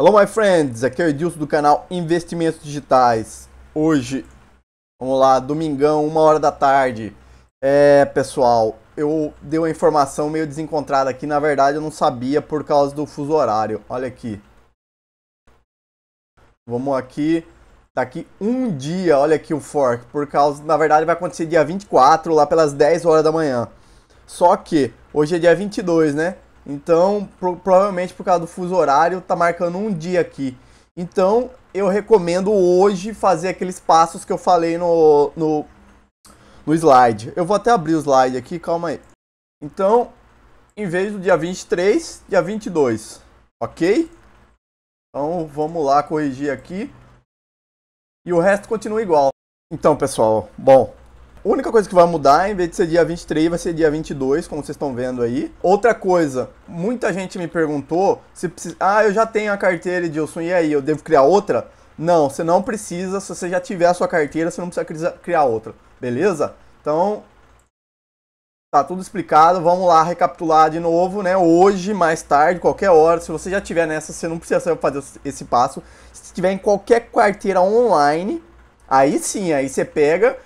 Alô, my friends! Aqui é o Edilson do canal Investimentos Digitais. Hoje, vamos lá, domingão, uma hora da tarde. É, pessoal, eu dei uma informação meio desencontrada aqui. Na verdade, eu não sabia por causa do fuso horário. Olha aqui. Vamos aqui. Tá aqui um dia, olha aqui o fork. Por causa, na verdade, vai acontecer dia 24, lá pelas 10 horas da manhã. Só que, hoje é dia 22, né? Então, pro, provavelmente por causa do fuso horário, tá marcando um dia aqui. Então, eu recomendo hoje fazer aqueles passos que eu falei no, no, no slide. Eu vou até abrir o slide aqui, calma aí. Então, em vez do dia 23, dia 22, ok? Então, vamos lá corrigir aqui. E o resto continua igual. Então, pessoal, bom, a única coisa que vai mudar, em vez de ser dia 23, vai ser dia 22, como vocês estão vendo aí. Outra coisa, muita gente me perguntou se precisa... Ah, eu já tenho a carteira Edilson, e aí, eu devo criar outra? Não, você não precisa. Se você já tiver a sua carteira, você não precisa criar outra, beleza? Então, Tá tudo explicado, vamos lá recapitular de novo, né? Hoje, mais tarde, qualquer hora, se você já tiver nessa, você não precisa fazer esse passo. Se tiver em qualquer carteira online, aí sim, aí você pega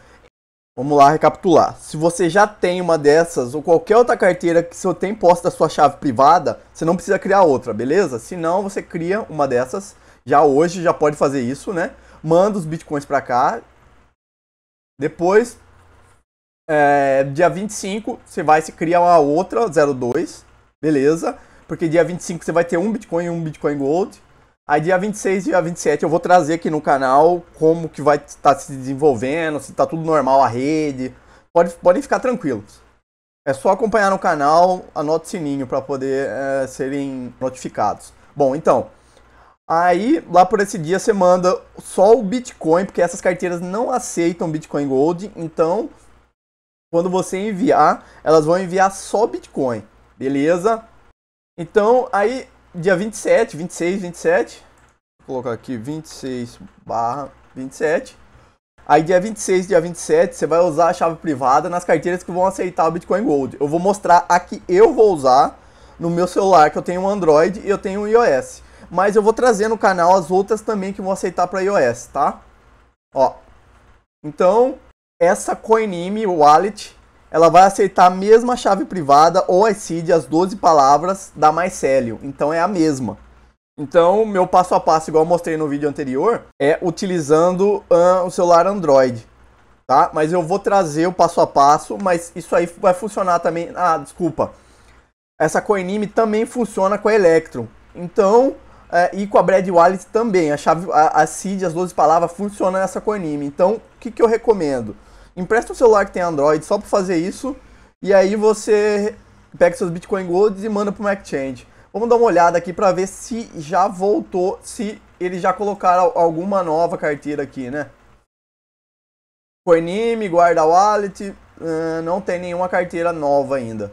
Vamos lá recapitular. Se você já tem uma dessas ou qualquer outra carteira que você tem posta da sua chave privada, você não precisa criar outra, beleza? Se não, você cria uma dessas. Já hoje já pode fazer isso, né? Manda os bitcoins para cá. Depois, é, dia 25, você vai se criar uma outra 02, beleza? Porque dia 25 você vai ter um Bitcoin e um Bitcoin Gold. Aí dia 26 e dia 27 eu vou trazer aqui no canal como que vai estar tá se desenvolvendo, se está tudo normal a rede. Pode, podem ficar tranquilos. É só acompanhar no canal, anota o sininho para poder é, serem notificados. Bom, então, aí lá por esse dia você manda só o Bitcoin, porque essas carteiras não aceitam Bitcoin Gold, então quando você enviar, elas vão enviar só Bitcoin, beleza? Então, aí dia 27, 26, 27. Vou colocar aqui 26 barra 27. Aí dia 26, dia 27, você vai usar a chave privada nas carteiras que vão aceitar o Bitcoin Gold. Eu vou mostrar a que eu vou usar no meu celular, que eu tenho um Android e eu tenho um iOS. Mas eu vou trazer no canal as outras também que vão aceitar para iOS, tá? Ó. Então, essa Coinime Wallet ela vai aceitar a mesma chave privada ou seed as 12 palavras da MyCelio. Então é a mesma. Então, meu passo a passo, igual eu mostrei no vídeo anterior, é utilizando uh, o celular Android. Tá? Mas eu vou trazer o passo a passo, mas isso aí vai funcionar também. Ah, desculpa. Essa Coinime também funciona com a Electron. Então, é, e com a Brad Wallet também. A chave, a, a CID, as 12 palavras, funciona nessa Coinime. Então, o que, que eu recomendo? Empresta um celular que tem Android só para fazer isso. E aí você pega seus Bitcoin Golds e manda para uma exchange. Vamos dar uma olhada aqui para ver se já voltou, se eles já colocaram alguma nova carteira aqui, né? Coinime, Guarda Wallet, uh, não tem nenhuma carteira nova ainda.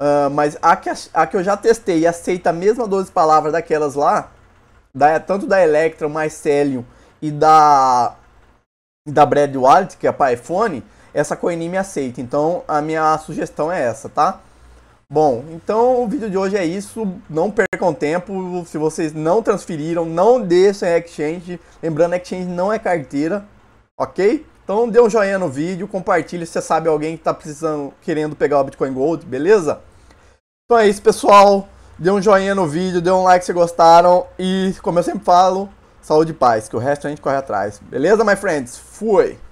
Uh, mas a que, a que eu já testei e aceita a mesma 12 palavras daquelas lá, da, tanto da Electra, mais Celium e da da Brad Wallet, que é para iPhone, essa me aceita. Então a minha sugestão é essa, tá? Bom, então o vídeo de hoje é isso. Não percam tempo. Se vocês não transferiram, não deixem a exchange. Lembrando, a exchange não é carteira, ok? Então dê um joinha no vídeo, compartilhe se você sabe alguém que está precisando, querendo pegar o Bitcoin Gold, beleza? Então é isso, pessoal. Dê um joinha no vídeo, dê um like se gostaram e, como eu sempre falo, saúde e paz, que o resto a gente corre atrás. Beleza, my friends? Fui!